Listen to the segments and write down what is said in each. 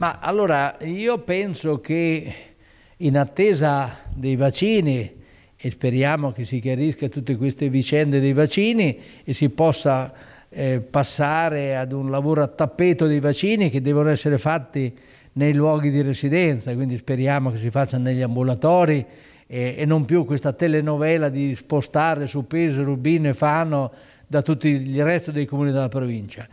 Ma allora io penso che in attesa dei vaccini e speriamo che si chiarisca tutte queste vicende dei vaccini e si possa eh, passare ad un lavoro a tappeto dei vaccini che devono essere fatti nei luoghi di residenza, quindi speriamo che si faccia negli ambulatori e, e non più questa telenovela di spostare su Peso, Rubino e Fano da tutti il resto dei comuni della provincia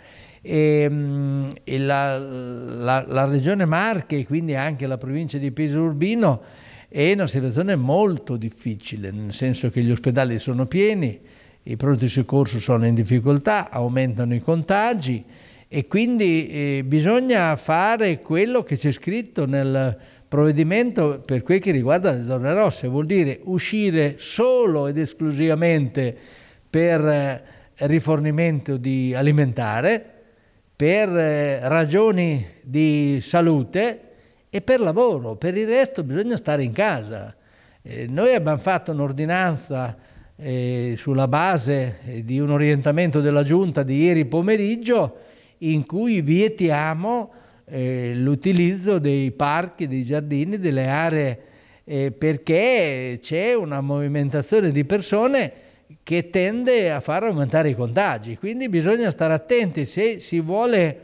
e, ehm, e la, la, la, regione Marche e quindi anche la provincia di Pisa Urbino è una situazione molto difficile, nel senso che gli ospedali sono pieni, i pronti soccorso sono in difficoltà, aumentano i contagi e quindi eh, bisogna fare quello che c'è scritto nel provvedimento per quel che riguarda le zone rosse, vuol dire uscire solo ed esclusivamente per eh, rifornimento di alimentare per eh, ragioni di salute e per lavoro, per il resto bisogna stare in casa. Eh, noi abbiamo fatto un'ordinanza eh, sulla base di un orientamento della Giunta di ieri pomeriggio in cui vietiamo l'utilizzo dei parchi, dei giardini, delle aree perché c'è una movimentazione di persone che tende a far aumentare i contagi. Quindi bisogna stare attenti se si vuole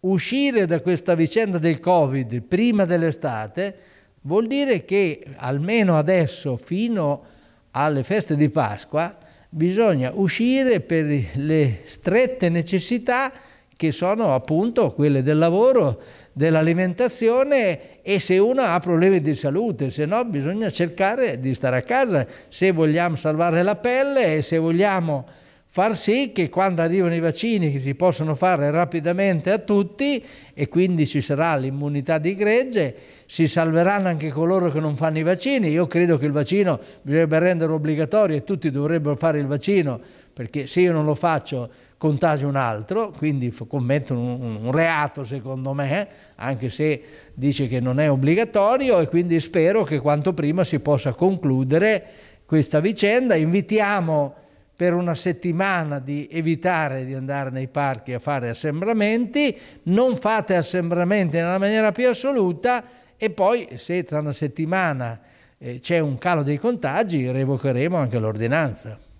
uscire da questa vicenda del Covid prima dell'estate, vuol dire che almeno adesso fino alle feste di Pasqua bisogna uscire per le strette necessità che sono appunto quelle del lavoro, dell'alimentazione e se uno ha problemi di salute, se no bisogna cercare di stare a casa se vogliamo salvare la pelle e se vogliamo far sì che quando arrivano i vaccini che si possono fare rapidamente a tutti e quindi ci sarà l'immunità di gregge, si salveranno anche coloro che non fanno i vaccini. Io credo che il vaccino bisognerebbe renderlo obbligatorio e tutti dovrebbero fare il vaccino perché se io non lo faccio contagio un altro, quindi commetto un, un, reato secondo me, anche se dice che non è obbligatorio e quindi spero che quanto prima si possa concludere questa vicenda. Invitiamo per una settimana di evitare di andare nei parchi a fare assembramenti, non fate assembramenti nella maniera più assoluta e poi se tra una settimana eh, c'è un calo dei contagi revocheremo anche l'ordinanza.